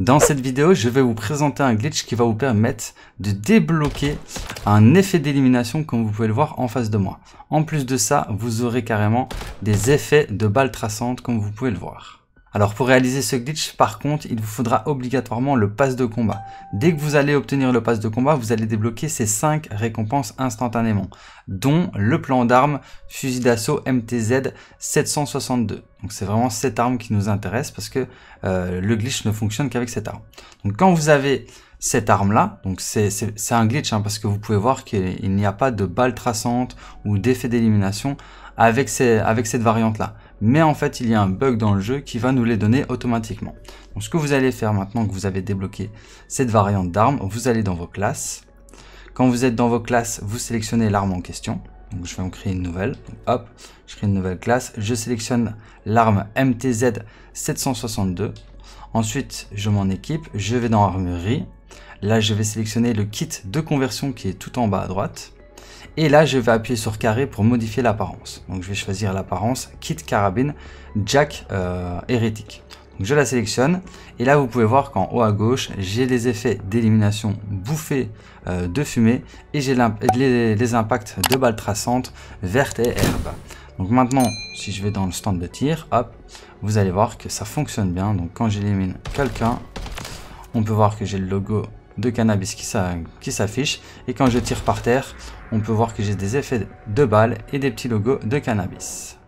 Dans cette vidéo, je vais vous présenter un glitch qui va vous permettre de débloquer un effet d'élimination comme vous pouvez le voir en face de moi. En plus de ça, vous aurez carrément des effets de balles traçantes comme vous pouvez le voir. Alors pour réaliser ce glitch, par contre, il vous faudra obligatoirement le pass de combat. Dès que vous allez obtenir le pass de combat, vous allez débloquer ces 5 récompenses instantanément, dont le plan d'armes fusil d'assaut MTZ 762. Donc c'est vraiment cette arme qui nous intéresse parce que euh, le glitch ne fonctionne qu'avec cette arme. Donc quand vous avez cette arme-là, donc c'est un glitch hein, parce que vous pouvez voir qu'il n'y a pas de balle traçante ou d'effet d'élimination avec cette variante-là mais en fait il y a un bug dans le jeu qui va nous les donner automatiquement. Donc ce que vous allez faire maintenant que vous avez débloqué cette variante d'armes, vous allez dans vos classes. Quand vous êtes dans vos classes, vous sélectionnez l'arme en question. Donc je vais en créer une nouvelle. hop, je crée une nouvelle classe. Je sélectionne l'arme MTZ 762. Ensuite, je m'en équipe. Je vais dans Armurerie. Là, je vais sélectionner le kit de conversion qui est tout en bas à droite. Et là, je vais appuyer sur carré pour modifier l'apparence. Donc je vais choisir l'apparence kit carabine jack euh, hérétique. Donc je la sélectionne et là vous pouvez voir qu'en haut à gauche j'ai les effets d'élimination bouffée euh, de fumée et j'ai les, impacts de balles traçantes vertes et herbe. Donc maintenant si je vais dans le stand de tir, hop, vous allez voir que ça fonctionne bien. Donc quand j'élimine quelqu'un, on peut voir que j'ai le logo de cannabis qui s'affiche. Et quand je tire par terre, on peut voir que j'ai des effets de balles et des petits logos de cannabis.